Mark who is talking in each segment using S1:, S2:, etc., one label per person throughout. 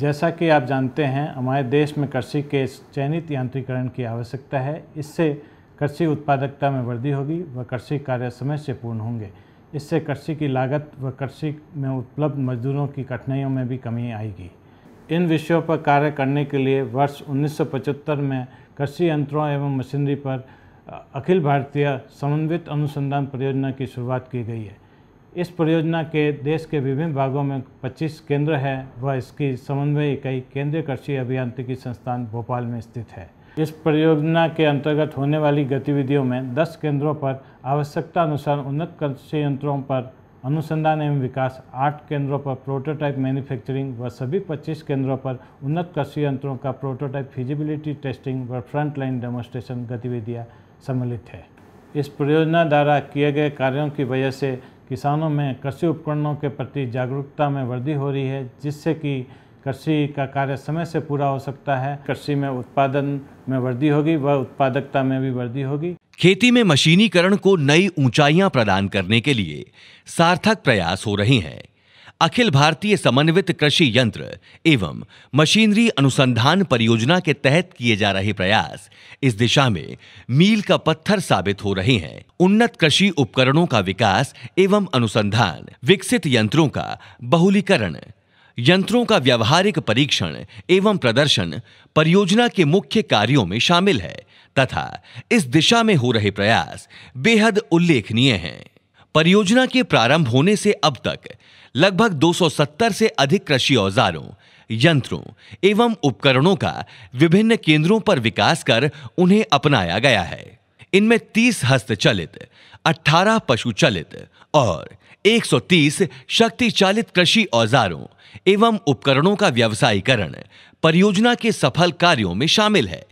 S1: जैसा कि आप जानते हैं हमारे देश में कृषि के चयनित यांत्रिकरण की आवश्यकता है इससे कृषि उत्पादकता में वृद्धि होगी व कृषि कार्य समय से पूर्ण होंगे इससे कृषि की लागत व कृषि में उपलब्ध मजदूरों की कठिनाइयों में भी कमी आएगी इन विषयों पर कार्य करने के लिए वर्ष 1975 में कृषि यंत्रों एवं मशीनरी पर अखिल भारतीय समन्वित अनुसंधान परियोजना की शुरुआत की गई है इस परियोजना के देश के विभिन्न भागों में 25 केंद्र हैं व इसकी समन्वय इकाई केंद्रीय कृषि अभियांत्रिकी संस्थान भोपाल में स्थित है इस परियोजना के अंतर्गत होने वाली गतिविधियों में 10 केंद्रों पर आवश्यकता अनुसार उन्नत कृषि यंत्रों पर अनुसंधान एवं विकास 8 केंद्रों पर प्रोटोटाइप मैन्युफैक्चरिंग व सभी 25 केंद्रों पर उन्नत कृषि यंत्रों का प्रोटोटाइप फिजिबिलिटी टेस्टिंग व फ्रंटलाइन डेमोस्ट्रेशन गतिविधियाँ सम्मिलित है इस परियोजना द्वारा किए गए कार्यों की वजह से किसानों में कृषि उपकरणों के प्रति जागरूकता में वृद्धि हो रही है जिससे कि कृषि का कार्य समय से पूरा हो सकता है कृषि में उत्पादन में वृद्धि होगी व उत्पादकता में भी वृद्धि
S2: होगी खेती में मशीनीकरण को नई ऊंचाइयां प्रदान करने के लिए सार्थक प्रयास हो रहे हैं अखिल भारतीय समन्वित कृषि यंत्र एवं मशीनरी अनुसंधान परियोजना के तहत किए जा रहे प्रयास इस दिशा में मील का पत्थर साबित हो रहे हैं उन्नत कृषि उपकरणों का विकास एवं अनुसंधान विकसित यंत्रों का बहुलीकरण यंत्रों का व्यवहारिक परीक्षण एवं प्रदर्शन परियोजना के मुख्य कार्यों में शामिल है तथा इस दिशा में हो रहे प्रयास बेहद उल्लेखनीय हैं परियोजना के प्रारंभ होने से अब तक लगभग 270 से अधिक कृषि औजारों यंत्रों एवं उपकरणों का विभिन्न केंद्रों पर विकास कर उन्हें अपनाया गया है इनमें 30 हस्तचलित 18 पशु चलित और 130 शक्ति चालित कृषि औजारों एवं उपकरणों का व्यवसायीकरण परियोजना के सफल कार्यों में शामिल है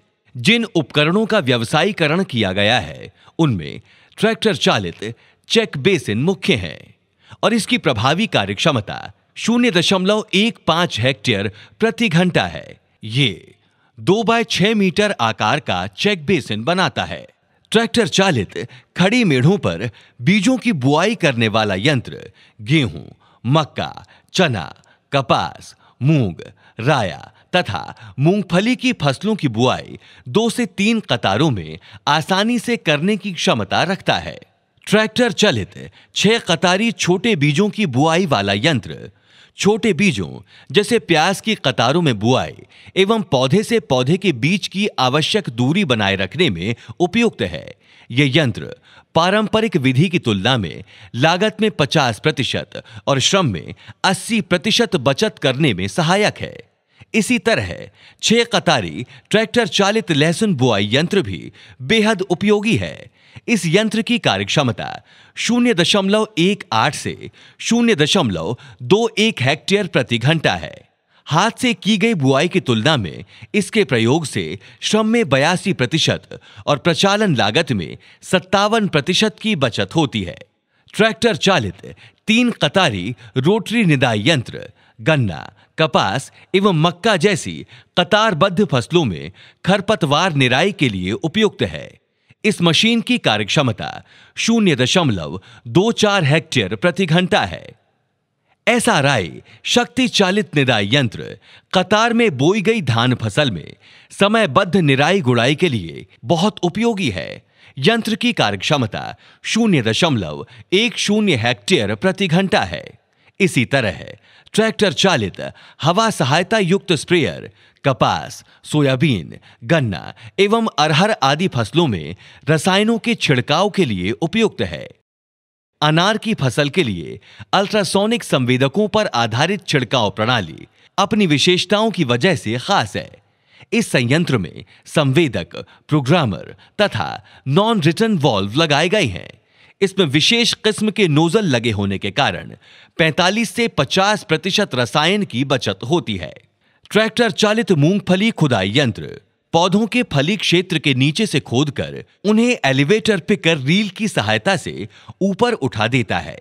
S2: जिन उपकरणों का व्यवसायीकरण किया गया है उनमें ट्रैक्टर चालित चेक बेसिन मुख्य हैं और इसकी प्रभावी कार्य क्षमता शून्य दशमलव एक पांच हेक्टेयर प्रति घंटा है ये दो बाय छह मीटर आकार का चेक बेसिन बनाता है ट्रैक्टर चालित खड़ी मेढ़ों पर बीजों की बुआई करने वाला यंत्र गेहूं मक्का चना कपास मूंग राया तथा मूंगफली की फसलों की बुआई दो से तीन कतारों में आसानी से करने की क्षमता रखता है ट्रैक्टर चलित छह कतारी छोटे बीजों की बुआई वाला यंत्र छोटे बीजों जैसे प्याज की कतारों में बुआई एवं पौधे से पौधे के बीच की आवश्यक दूरी बनाए रखने में उपयुक्त है ये यंत्र पारंपरिक विधि की तुलना में लागत में 50 प्रतिशत और श्रम में 80 प्रतिशत बचत करने में सहायक है इसी तरह छह कतारी ट्रैक्टर चालित लहसुन बुआई यंत्र भी बेहद उपयोगी है इस यंत्र की कार्यक्षमता शून्य दशमलव एक आठ से शून्य दशमलव दो एक हेक्टेयर प्रति घंटा है हाथ से की गई बुआई की तुलना में इसके प्रयोग से श्रम में बयासी प्रतिशत और प्रचालन लागत में सत्तावन प्रतिशत की बचत होती है ट्रैक्टर चालित तीन कतारी रोटरी निदाई यंत्र गन्ना कपास एवं मक्का जैसी कतारबद्ध फसलों में खरपतवार निराई के लिए उपयुक्त है इस मशीन की कार्यक्षमता शून्य दशमलव दो चार हेक्टेयर प्रति घंटा है ऐसा राय शक्ति चालित निराई यंत्र कतार में बोई गई धान फसल में समयबद्ध निराई गुड़ाई के लिए बहुत उपयोगी है यंत्र की कार्यक्षमता शून्य दशमलव एक शून्य हेक्टेयर प्रति घंटा है इसी तरह ट्रैक्टर चालित हवा सहायता युक्त स्प्रेयर कपास सोयाबीन गन्ना एवं अरहर आदि फसलों में रसायनों के छिड़काव के लिए उपयुक्त है अनार की फसल के लिए अल्ट्रासोनिक संवेदकों पर आधारित छिड़काव प्रणाली अपनी विशेषताओं की वजह से खास है इस संयंत्र में संवेदक प्रोग्रामर तथा नॉन रिटर्न वॉल्व लगाए गए हैं इसमें विशेष किस्म के नोजल लगे होने के कारण 45 से 50 प्रतिशत रसायन की बचत होती है ट्रैक्टर चालित मूंगफली खुदाई यंत्र पौधों के फली क्षेत्र के नीचे से खोदकर उन्हें एलिवेटर पिकर कर रील की सहायता से ऊपर उठा देता है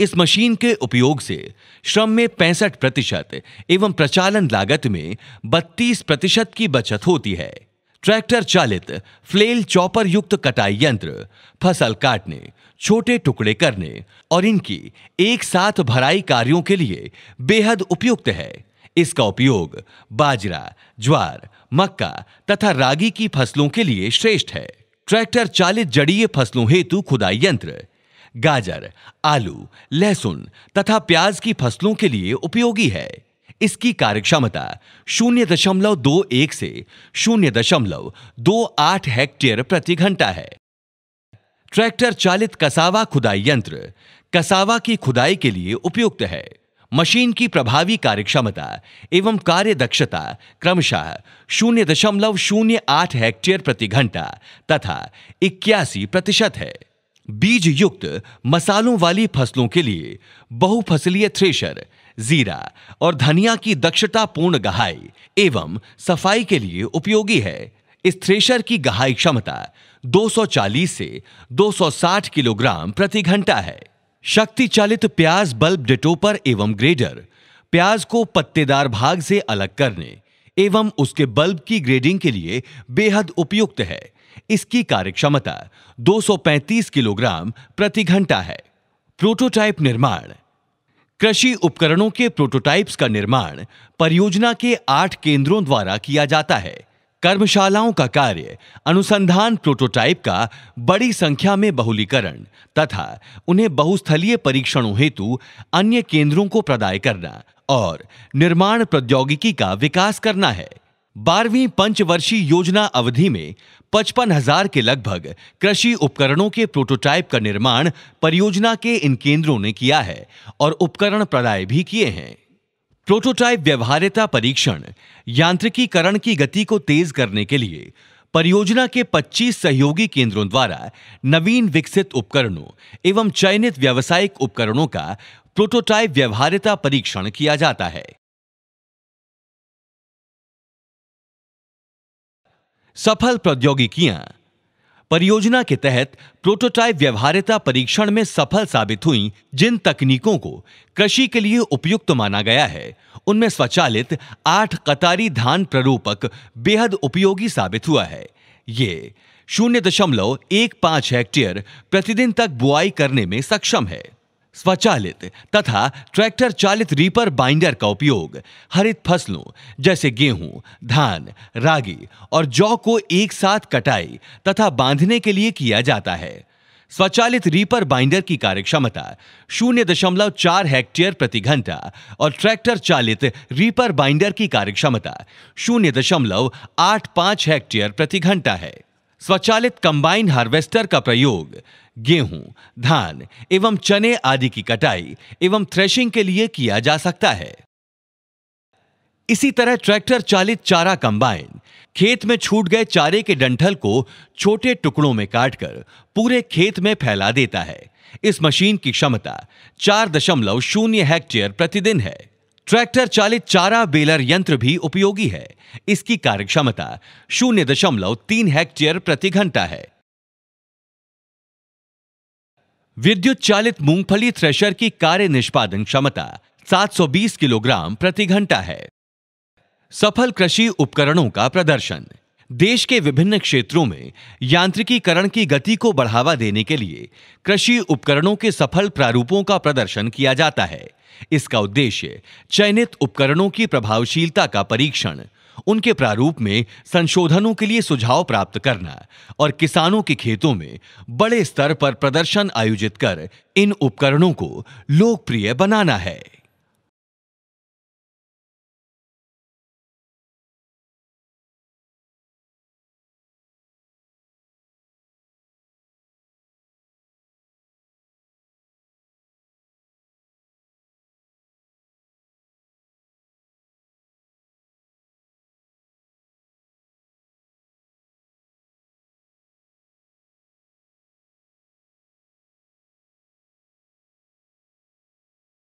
S2: इस मशीन के उपयोग से श्रम में पैंसठ प्रतिशत एवं प्रचालन लागत में 32 प्रतिशत की बचत होती है ट्रैक्टर चालित फ्लेल चौपर युक्त कटाई यंत्र फसल काटने छोटे टुकड़े करने और इनकी एक साथ भराई कार्यों के लिए बेहद उपयुक्त है इसका उपयोग बाजरा ज्वार मक्का तथा रागी की फसलों के लिए श्रेष्ठ है ट्रैक्टर चालित जड़ीय फसलों हेतु खुदाई यंत्र गाजर आलू लहसुन तथा प्याज की फसलों के लिए उपयोगी है इसकी कार्यक्षमता शून्य दशमलव दो एक से शून्य दशमलव दो आठ हेक्टेयर प्रति घंटा है ट्रैक्टर चालित कसावा खुदाई यंत्र कसावा की खुदाई के लिए उपयुक्त है मशीन की प्रभावी कार्यक्षमता एवं कार्य दक्षता क्रमशः शून्य दशमलव शून्य आठ हेक्टेयर प्रति घंटा तथा इक्यासी प्रतिशत है बीज युक्त मसालों वाली फसलों के लिए बहुफसलीय थ्रेशर जीरा और धनिया की दक्षतापूर्ण गहाई एवं सफाई के लिए उपयोगी है इस थ्रेशर की गहाई क्षमता 240 से 260 किलोग्राम प्रति घंटा है शक्ति चालित प्याज बल्ब डिटोपर एवं ग्रेडर प्याज को पत्तेदार भाग से अलग करने एवं उसके बल्ब की ग्रेडिंग के लिए बेहद उपयुक्त है इसकी कार्यक्षमता 235 किलोग्राम प्रति घंटा है प्रोटोटाइप निर्माण कृषि उपकरणों के प्रोटोटाइप्स का निर्माण परियोजना के आठ केंद्रों द्वारा किया जाता है कर्मशालाओं का कार्य अनुसंधान प्रोटोटाइप का बड़ी संख्या में बहुलीकरण तथा उन्हें बहुस्थलीय परीक्षणों हेतु अन्य केंद्रों को प्रदाय करना और निर्माण प्रौद्योगिकी का विकास करना है बारहवीं पंचवर्षीय योजना अवधि में पचपन हजार के लगभग कृषि उपकरणों के प्रोटोटाइप का निर्माण परियोजना के इन केंद्रों ने किया है और उपकरण प्रदाय भी किए हैं प्रोटोटाइप व्यवहार्यता परीक्षण यांत्रिकीकरण की गति को तेज करने के लिए परियोजना के 25 सहयोगी केंद्रों द्वारा नवीन विकसित उपकरणों एवं चयनित व्यावसायिक उपकरणों का प्रोटोटाइप व्यवहार्यता परीक्षण किया जाता है सफल प्रौद्योगिकियां परियोजना के तहत प्रोटोटाइप व्यवहार्यता परीक्षण में सफल साबित हुई जिन तकनीकों को कृषि के लिए उपयुक्त माना गया है उनमें स्वचालित आठ कतारी धान प्ररूपक बेहद उपयोगी साबित हुआ है ये शून्य दशमलव एक पांच हेक्टेयर प्रतिदिन तक बुआई करने में सक्षम है स्वचालित तथा ट्रैक्टर चालित रीपर बाइंडर का उपयोग हरित फसलों जैसे गेहूं, धान रागी और जौ को एक साथ कटाई तथा बांधने के लिए किया जाता है स्वचालित रीपर बाइंडर की कार्यक्षमता शून्य दशमलव चार हेक्टेयर प्रति घंटा और ट्रैक्टर चालित रीपर बाइंडर की कार्यक्षमता शून्य दशमलव आठ पांच हेक्टेयर प्रति घंटा है स्वचालित कंबाइन हार्वेस्टर का प्रयोग गेहूं धान एवं चने आदि की कटाई एवं थ्रेशिंग के लिए किया जा सकता है इसी तरह ट्रैक्टर चालित चारा कंबाइन खेत में छूट गए चारे के डंठल को छोटे टुकड़ों में काटकर पूरे खेत में फैला देता है इस मशीन की क्षमता चार दशमलव शून्य हेक्टेयर प्रतिदिन है ट्रैक्टर चालित चारा बेलर यंत्र भी उपयोगी है इसकी कार्यक्षमता शून्य दशमलव तीन हेक्टेयर प्रति घंटा है विद्युत चालित मूंगफली थ्रेशर की कार्य निष्पादन क्षमता 720 किलोग्राम प्रति घंटा है सफल कृषि उपकरणों का प्रदर्शन देश के विभिन्न क्षेत्रों में यांत्रिकीकरण की गति को बढ़ावा देने के लिए कृषि उपकरणों के सफल प्रारूपों का प्रदर्शन किया जाता है इसका उद्देश्य चयनित उपकरणों की प्रभावशीलता का परीक्षण उनके प्रारूप में संशोधनों के लिए सुझाव प्राप्त करना और किसानों के खेतों में बड़े स्तर पर प्रदर्शन आयोजित कर इन उपकरणों को लोकप्रिय बनाना है